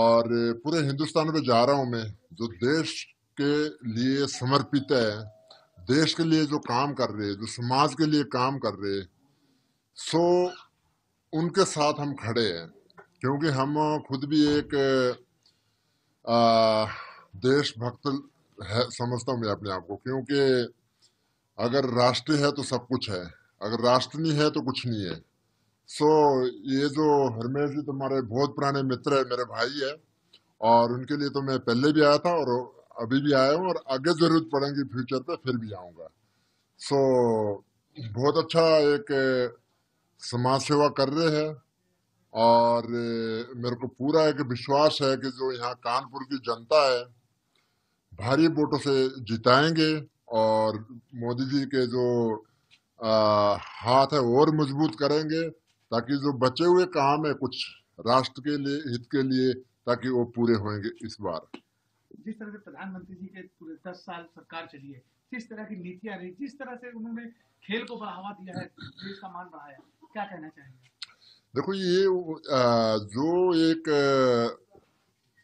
और पूरे हिंदुस्तान में जा रहा हूं मैं जो देश के लिए समर्पित है देश के लिए जो काम कर रहे जो समाज के लिए काम कर रहे सो उनके साथ हम खड़े हैं क्योंकि हम खुद भी एक देशभक्त है समझता हूँ मैं अपने आप को क्योंकि अगर राष्ट्र है तो सब कुछ है अगर राष्ट्र नहीं है तो कुछ नहीं है सो so, ये जो हरमेश जी तुम्हारे बहुत पुराने मित्र है मेरे भाई है और उनके लिए तो मैं पहले भी आया था और अभी भी आया हूँ और आगे जरूरत पड़ेगी फ्यूचर पे फिर भी आऊंगा सो so, बहुत अच्छा एक समाज सेवा कर रहे हैं और मेरे को पूरा एक विश्वास है कि जो यहाँ कानपुर की जनता है भारी वोटों से जिताएंगे और मोदी जी के जो आ, हाथ है और मजबूत करेंगे ताकि जो बचे हुए काम है कुछ राष्ट्र के लिए हित के लिए ताकि वो पूरे होंगे इस बार जिस तरह से प्रधानमंत्री जी के पूरे दस साल सरकार चली है जिस तरह की नीतियां रही जिस तरह से उन्होंने खेल को बढ़ावा दिया है देश का मान बढ़ाया क्या कहना चाहेंगे देखो ये जो एक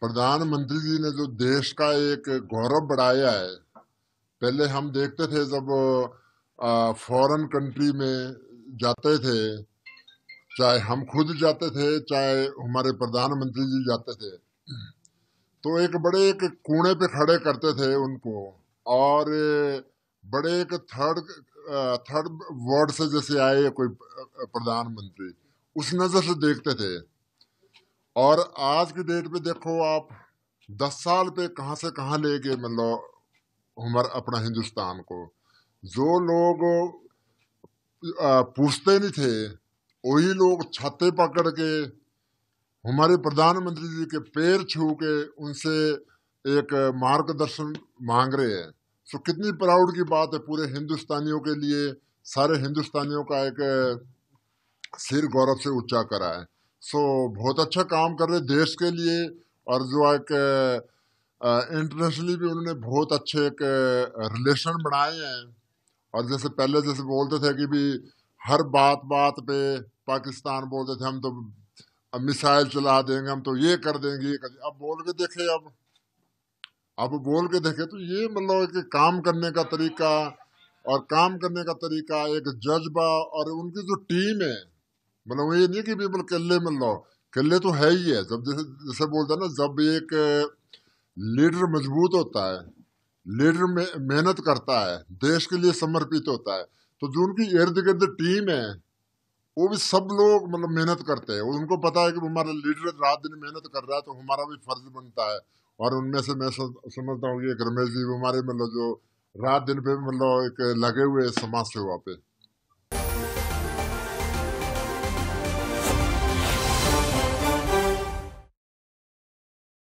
प्रधानमंत्री जी ने जो देश का एक गौरव बढ़ाया है पहले हम देखते थे जब फॉरेन कंट्री में जाते थे चाहे हम खुद जाते थे चाहे हमारे प्रधानमंत्री जी जाते थे तो एक बड़े एक कोने पे खड़े करते थे उनको और बड़े एक थर्ड थर्ड वर्ड से जैसे आए कोई प्रधानमंत्री उस नज़र से देखते थे और आज की डेट पे देखो आप दस साल पे कहाँ से कहाँ ले गए मतलब हमारा अपना हिंदुस्तान को जो लोग पूछते नहीं थे वही लोग छाते पकड़ के हमारे प्रधानमंत्री जी के पैर छू के उनसे एक मार्गदर्शन मांग रहे हैं सो कितनी प्राउड की बात है पूरे हिंदुस्तानियों के लिए सारे हिंदुस्तानियों का एक सिर गौरव से ऊंचा करा है सो बहुत अच्छा काम कर रहे देश के लिए और जो एक इंटरनेशनली भी उन्होंने बहुत अच्छे एक रिलेशन बनाए हैं और जैसे पहले जैसे बोलते थे कि भी हर बात बात पे पाकिस्तान बोलते थे हम तो मिसाइल चला देंगे हम तो ये कर देंगे ये कर देंगे। अब बोल के देखे अब अब बोल के देखे तो ये मतलब कि काम करने का तरीका और काम करने का तरीका एक जज्बा और उनकी जो टीम है मतलब ये नहीं कि बिल्कुल मतलब किले मिल लो किले तो है ही है जब जैसे जैसे बोलते हैं ना जब एक लीडर मजबूत होता है लीडर मेहनत करता है देश के लिए समर्पित होता है तो जो उनकी इर्द गिर्द टीम है वो भी सब लोग मतलब मेहनत करते हैं उनको पता है कि हमारा लीडर रात दिन मेहनत कर रहा है तो हमारा भी फर्ज बनता है और उनमें से मैं समझता हूँ कि एक रमेश जी हमारे मतलब जो रात दिन पे मतलब एक लगे हुए समाज सेवा पे